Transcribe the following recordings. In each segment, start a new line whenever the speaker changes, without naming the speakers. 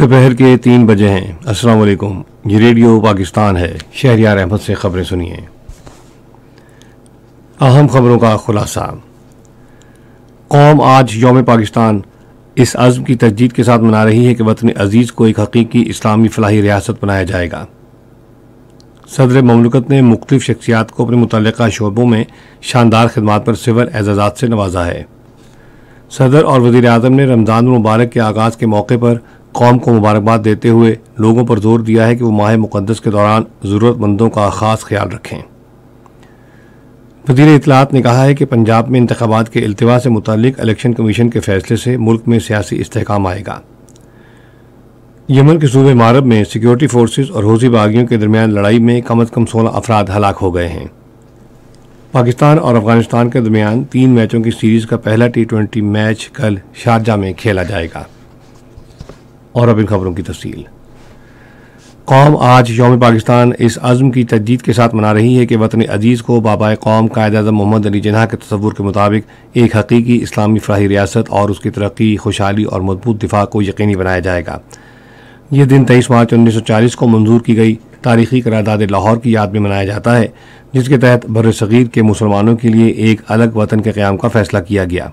दोपहर के तीन बजे हैं अस्सलाम वालेकुम ये रेडियो पाकिस्तान है शहरियार अहमद से खबरें सुनिए अहम खबरों का खुलासा कौम आज योम पाकिस्तान इस अज़म की तजदीद के साथ मना रही है कि वतन अजीज़ को एक हकीकी इस्लामी फलाही रियासत बनाया जाएगा सदर ममलकत ने मुख्त शख्सियात को अपने मुतल शोबों में शानदार खदमात पर सिविल एजाजा से नवाजा है सदर और वजीर अजम ने रमज़ान मुबारक के आगाज़ के मौके पर कौम को मुबारकबाद देते हुए लोगों पर जोर दिया है कि वो माह मुकदस के दौरान ज़रूरतमंदों का ख़ास ख्याल रखें वजीर इतलात ने कहा है कि पंजाब में इंतबात के अल्तवा से मुतक इलेक्शन कमीशन के फैसले से मुल्क में सियासी इसकाम आएगा यमन के सूबे मारब में सिक्योरिटी फोर्सेज और हौजी बागियों के दरमियान लड़ाई में कम अज़ कम सोलह अफराद हलाक हो गए हैं पाकिस्तान और अफगानिस्तान के दरमियान तीन मैचों की सीरीज़ का पहला टी ट्वेंटी मैच कल शारजा में खेला जाएगा और अब इन खबरों की तफसील कौम आज योम पाकिस्तान इस अज़म की तजदीद के साथ मना रही है कि वतन अजीज़ को बाबा कौम कायद अजम मोहम्मद अली जिन्हा के तस्वुर के मुताबिक एक हकीकी इस्लामी फ्राही रियासत और उसकी तरक्की खुशहाली और मजबूत दिफा को यकीनी बनाया जाएगा ये दिन तेईस मार्च उन्नीस सौ चालीस को मंजूर की गई तारीखी करारदाद लाहौर की याद में मनाया जाता है जिसके तहत बर सग़ीर के मुसलमानों के लिए एक अलग वतन के क्याम का फैसला किया गया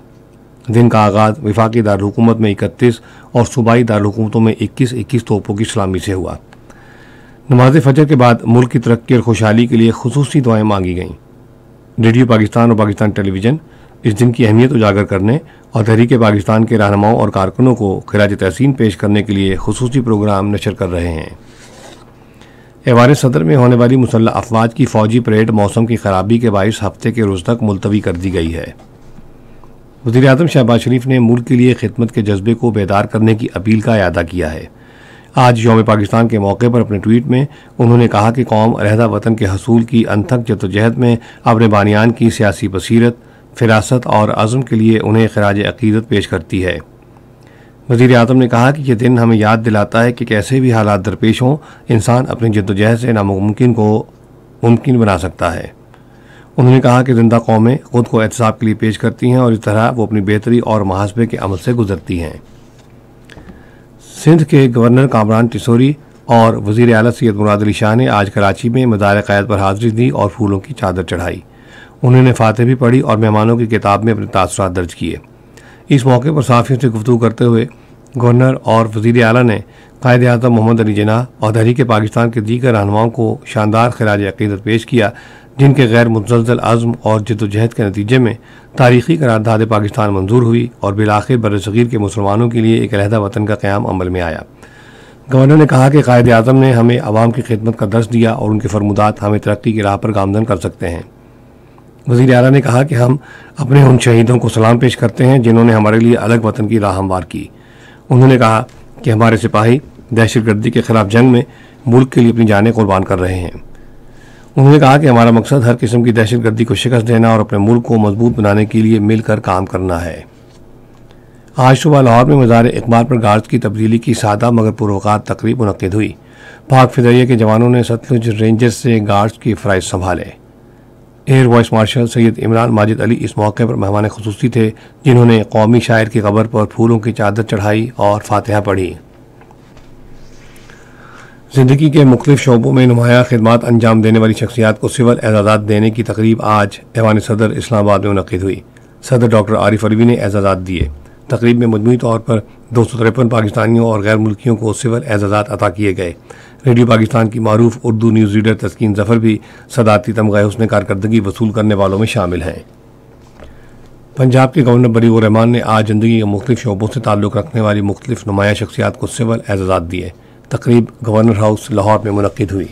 दिन का आगाज़ विफाकी दारकूमत में इकतीस और सूबाई दारकूमतों में इक्कीस इक्कीस तोपों की सलामी से हुआ नमाज फजर के बाद मुल्क की तरक्की और खुशहाली के लिए खसूसी दुआएँ मांगी गईं रेडियो पाकिस्तान और पाकिस्तान टेलीविज़न इस दिन की अहमियत उजागर करने और तहरीक पाकिस्तान के रहनुमाओं और कारकुनों को खराज तहसीन पेश करने के लिए खसूसी प्रोग्राम नशर कर रहे हैं एवार सदर में होने वाली मुसल्ह अफवाज की फौजी परेड मौसम की खराबी के बायस हफ्ते के रोज़ तक मुलतवी कर दी गई है वजीर अजम शहबाज शरीफ ने मुल्क के लिए खिदमत के जज्बे को बेदार करने की अपील का अदा किया है आज योम पाकिस्तान के मौके पर अपने ट्वीट में उन्होंने कहा कि कौम अलहदा वतन के हसूल की अनथक जदोजहद में अपने बानियान की सियासी बसीरत फिरासत और आज़म के लिए उन्हें खराज अकीदत पेश करती है वजीर अजम ने कहा कि यह दिन हमें याद दिलाता है कि कैसे भी हालात दरपेश हों इंसान अपनी जदोजहद से नामुमकिन को मुमकिन बना सकता है उन्होंने कहा कि जिंदा कौमें खुद को एहतसाब के लिए पेश करती हैं और इस तरह वो अपनी बेहतरी और मुहासबे के अमल से गुजरती हैं सिंध के गवर्नर कामरान टिसोरी और वजीर अली सैद मुराद अली शाह ने आज कराची में मदार क्याद पर हाजिरी दी और फूलों की चादर चढ़ाई उन्होंने फातह भी पढ़ी और मेहमानों की किताब में अपने तासरात दर्ज किए इस मौके पर साफियों से गुफ्तू करते हुए गवर्नर और वजीर अली ने कायद अजम मोहम्मद अली जना और तहरीक पाकिस्तान के दीगर रहनुमाओं को शानदार खराज अकीदत पेश किया जिनके गैर मुतजल आज़म और जदोजहद के नतीजे में तारीखी करारदाद पाकिस्तान मंजूर हुई और बिलाखिर बरसीर के मुसलमानों के लिए एक अलहदा वतन का क्याम अमल में आया गवर्नर ने कहा कि कायद अजम ने हमें आवाम की खिदमत का दर्ज दिया और उनके फरमुदात हमें तरक्की की राह पर गामजन कर सकते हैं वजीर अला ने कहा कि हम अपने उन शहीदों को सलाम पेश करते हैं जिन्होंने हमारे लिए अलग वतन की राह हमवार की उन्होंने कहा कि हमारे सिपाही दहशत गर्दी के खिलाफ जंग में मुल्क के लिए अपनी जानें कुर्बान कर रहे हैं उन्होंने कहा कि हमारा मकसद हर किस्म की दहशतगर्दी को शिकस्त देना और अपने मुल्क को मजबूत बनाने के लिए मिलकर काम करना है आज सुबह लाहौर में मज़ार इकबाल पर गार्ड की तब्दीली की सादा मगर पुरवकार तकरीब मनद हुई पाक फिजैया के जवानों ने सतलुज रेंजर्स से गार्ड्स की फ़राइज संभाले air vice marshal Syed Imran Majid Ali इस मौके पर मेहमान खसूसी थे जिन्होंने कौमी शायर की कबर पर फूलों की चादर चढ़ाई और फातहा पढ़ी ज़िंदगी के मुख्तफ शोबों में नुमाया खदमात अंजाम देने वाली शख्सियात को सिविल एजाजा देने की तकरीब आज ऐवान सदर इस्लामाबाद में मनद हुई सदर डॉक्टर आरिफ अरवी ने एजाजा दिए तकरीब में मजमू तौर पर दो सौ तिरपन पाकिस्तानियों और गैर मुल्कियों को सिविल एजाजा अदा किए गए रेडियो पाकिस्तान की मरूफ उर्दू न्यूज़ रीडर तस्किन जफर भी सदारती तमगा हुसन कारकर्दगी वसूल करने वालों में शामिल हैं पंजाब के गवर्नर बरीग ने आज ज़िंदगी के मुख्तु शोबों से ताल्लुक़ रखने वाली मुख्तफ नुमाया शख्सियात को सिविल एजाज़ात दिए तकरीब गवर्नर हाउस लाहौर में मनद हुई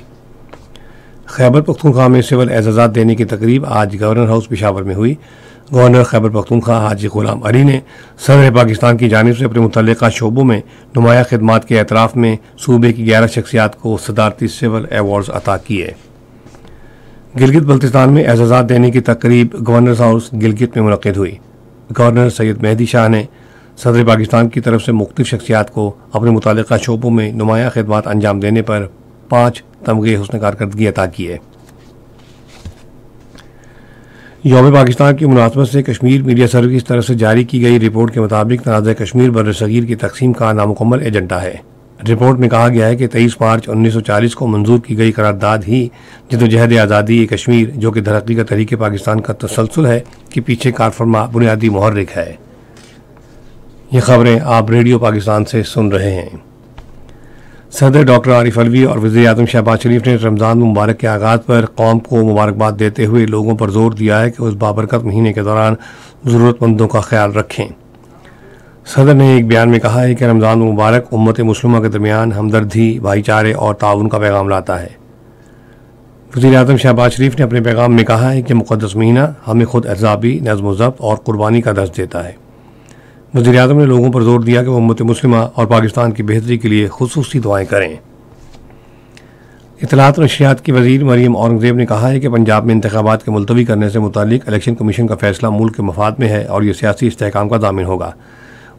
खैबर पख्तूनख्वा में सिविल एजाज़ात देने की तकरीब आज गवर्नर हाउस पिशावर में हुई गवर्नर खैबर पख्तूनख्वा हाजी गुलाम अली ने सदर पाकिस्तान की जानब से अपने मुतल शोबों में नुमाया खदमात के एतराफ़ में सूबे की ग्यारह शख्सियात को सदारती सिविल एवार्ड अता किए गिलगित बल्तिस्तान में एजाज़ात देने की तकरीब गवर्नर हाउस गिलगित में मनद हुई गवर्नर सैयद मेहदी शाह ने सदर पाकिस्तान की तरफ से मुख्तु शख्सियात को अपने मुतल शोबों में नुमाया खदमात अंजाम देने पर पाँच तमगे हसन कारकर्दगी की है योम पाकिस्तान की मुनासबत से कश्मीर मीडिया सर्विस की तरफ से जारी की गई रिपोर्ट के मुताबिक तनाज़ कश्मीर बर सगीर की तकसीम का नामुकम्मल एजेंडा है रिपोर्ट में कहा गया है कि तेईस मार्च उन्नीस सौ चालीस को मंजूर की गई करारदाद ही जदोजहद आज़ादी कश्मीर जो कि तरक्की का तरीके पाकिस्तान का तसलसल है कि पीछे कारफरमा बुनियादी महर्रिक है ये खबरें आप रेडियो पाकिस्तान से सुन रहे हैं सदर डॉक्टर आरिफ अलवी और वजी अजम शहबाज शरीफ ने रमज़ान मुबारक के आगाज़ पर कौम को मुबारकबाद देते हुए लोगों पर जोर दिया है कि उस बाबरकत महीने के दौरान ज़रूरतमंदों का ख्याल रखें सदर ने एक बयान में कहा है कि रमज़ान मुबारक उम्मत मुस्लिम के दरमियान हमदर्दी भाईचारे और ताउन का पैगाम लाता है वजी अजम शहबाज शरीफ ने अपने पैगाम में कहा है कि मुकदस महीना हमें खुद एजाबी नज़म ज़ब्त और कुर्बानी का दर्ज देता है वजी अजम ने लोगों पर जोर दिया कि वह उम्मत मुस्लिम और पाकिस्तान की बेहतरी के लिए खसूस दुआएँ करें इतलात और नशियात की वजीर मरीम औरंगजेब ने कहा है कि पंजाब में इंतबात के मुलतवी करने से मुतलिक इलेक्शन कमीशन का फैसला मुल्क के मफाद में है और यह सियासी इसकाम का दामिन होगा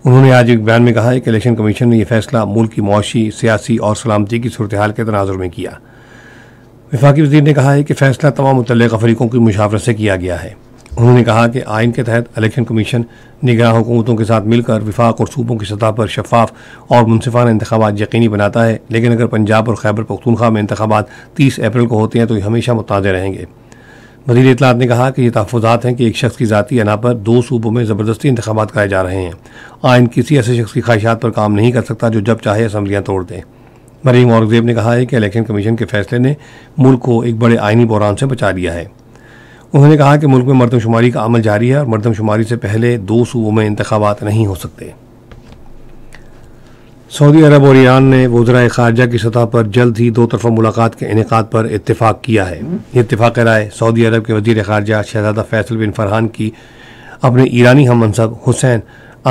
उन्होंने आज एक बयान में कहा है कि इलेक्शन कमीशन ने यह फैसला मुल्क की मुआशी सियासी और सलामती की सूरत हाल के तनाजर में किया विफाकी वजीर ने कहा है कि फैसला तमाम मुतल अफरीकों की मुशावरत से किया गया है उन्होंने कहा कि आइन के तहत इलेक्शन कमीशन निगरान हुकूमतों के साथ मिलकर विफाक और सूबों की सतह पर शफाफ और मुनफाना इंतबात यकीनी बनाता है लेकिन अगर पंजाब और खैबर पख्तूनखा में इंतबात तीस अप्रैल को होते हैं तो ये हमेशा मुताजे रहेंगे वजीर इतलात ने कहा कि ये तहफात हैं कि एक शख्स की ज़ाती अना पर दो सूबों में ज़बरदस्ती इंतबात कराए जा रहे हैं आइन किसी ऐसे शख्स की ख्वाहिशात पर काम नहीं कर सकता जो जब चाहे असम्बलियाँ तोड़ दें मरीम औरंगजेब ने कहा है कि इलेक्शन कमीशन के फैसले ने मुल्क को एक बड़े आइनी बहरान से बचा लिया है उन्होंने कहा कि मुल्क में मरदमशुमारी का अमल जारी है और मरदमशुमारी से पहले दो सूबों में इंतबात नहीं हो सकते सऊदी अरब और ईरान ने वजरा खारजा की सतह पर जल्द ही दो तरफा मुलाकात के इनका पर इतफाक़ किया है ये इतफाक़ राय सऊदी अरब के वजीर खारजा शहजादा फैसल बिन फरहान की अपने ईरानी हम मनसब हुसैन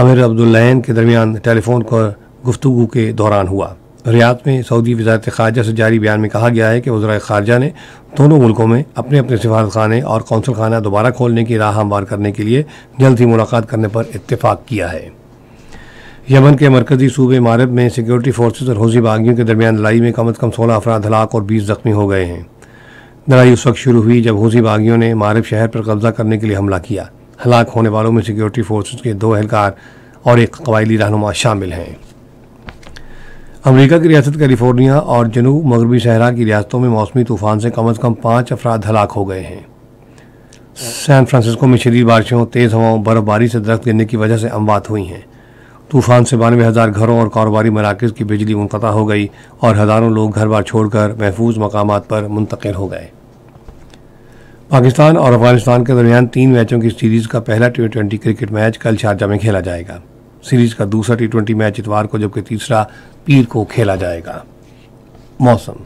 आमिर अब्दुल्लैन के दरमियान टेलीफोन पर गुफ्तु के दौरान हुआ रियाद में सऊदी वजारत खारजा से जारी बयान में कहा गया है कि वजरा खारजा ने दोनों मुल्कों में अपने अपने सिफारत खाने और कौंसल खाना दोबारा खोलने की राह हमवार करने के लिए जल्द ही मुलाकात करने पर इतफाक़ किया है यमन के मरकजी सूबे मारब में सिक्योरिटी फोर्सेज और हौजी बागियों के दरमियान लड़ाई में कम अज़ कम सोलह अफराद हलाक और बीस ज़ख्मी हो गए हैं लड़ाई उस वक्त शुरू हुई जब हौजी बागियों ने मारब शहर पर कब्जा करने के लिए हमला किया हलाक होने वालों में सिक्योरिटी फोर्सेज के दो एहलकार और एक कबायली रहनुमा शामिल हैं अमेरिका की रियासत कैलिफोर्निया और जनूब मगरबी सहरा की रियासतों में मौसमी तूफान से कम अज़ कम पाँच अफराद हलाक हो गए हैं सैन फ्रांसिस्को में शदीद बारिशों तेज़ हवाओं बर्फबारी से दरख्त गिरने की वजह से अमवात हुई हैं तूफान से बानवे हज़ार घरों और कारोबारी मराकज़ की बिजली मुनक़ा हो गई और हज़ारों लोग घर बार छोड़कर महफूज मकाम पर मुंतकिल हो गए पाकिस्तान और अफगानिस्तान के दरमियान तीन मैचों की सीरीज़ का पहला टी ट्वेंटी क्रिकेट मैच कल शारजा में खेला जाएगा सीरीज का दूसरा टी ट्वेंटी मैच इतवार को जबकि तीसरा पीर को खेला जाएगा मौसम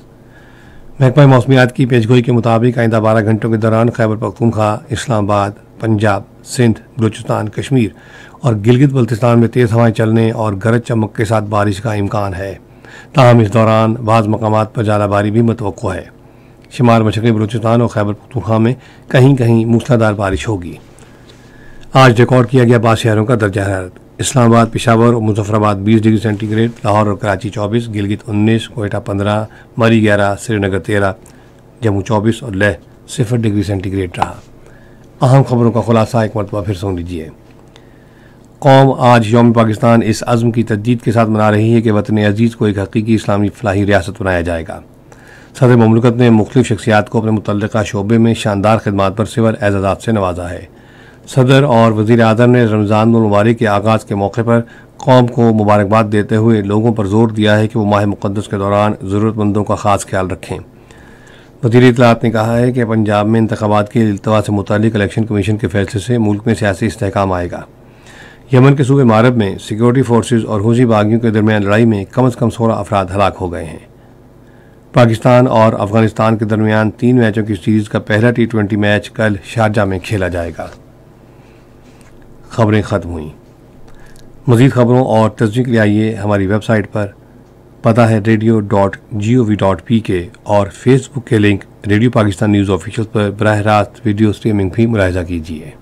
महकमा मौसमियात की पेशगोई के मुताबिक आइंदा बारह घंटों के दौरान खैबर पख्तूनखा इस्लामाबाद पंजाब सिंध बलूचिस्तान कश्मीर और गिलगित बल्तिस्तान में तेज़ हवाएं चलने और गरज चमक के साथ बारिश का इम्कान है ताहम इस दौरान बाज़ मकाम पर ज्यादाबारी भी मतव है शुमार मशरक़ी बलूचिस्तान और खैबर पख्तूनखा में कहीं कहीं मूसलाधार बारिश होगी आज रिकॉर्ड किया गया बाद शहरों का दर्जा हरारत इस्लामाबाद पिशावर और मुजफ्फराबाद 20 डिग्री सेंटीग्रेड लाहौर और कराची 24, गिलगित 19, कोयटा 15, मरी 11, श्रीनगर 13, जम्मू 24 और लह सिफर डिग्री सेंटीग्रेड रहा अहम खबरों का खुलासा एक मरतबा फिर सुन लीजिए कौम आज यौम पाकिस्तान इस अज़म की तजदीद के साथ मना रही है कि वतन अजीज़ को एक हकीकी इस्लामी फलाही रियासत बनाया जाएगा सदर ममलकत ने मुख्तु शख्सियात को अपने मुतल शोबे में शानदार खदमात पर सिवर एजाज़ से नवाजा है सदर और वजीर अजम ने रमज़ान मुबारक के आगाज़ के मौके पर कौम को मुबारकबाद देते हुए लोगों पर जोर दिया है कि वह माह मुकदस के दौरान ज़रूरतमंदों का ख़ास ख्याल रखें वजीर इतलात ने कहा है कि पंजाब में इंतबात के अल्तवा से मुतलिक इलेक्शन कमीशन के फैसले से मुल्क में सियासी इसकाम आएगा यमन के सूबे मारब में सिक्योरिटी फोर्सेज और हौजी बागियों के दरमियान लड़ाई में कम अज़ कम सोलह अफराद हलाक हो गए हैं पाकिस्तान और अफगानिस्तान के दरमियान तीन मैचों की सीरीज़ का पहला टी ट्वेंटी मैच कल शारजा में खेला जाएगा खबरें ख़त्म हुई मज़ीद खबरों और तस्वीर के लिए आइए हमारी वेबसाइट पर पता है radio dot G O V dot P K और फेसबुक के link radio Pakistan news official पर बरह रास्त वीडियो स्ट्रीमिंग भी मुलायजा कीजिए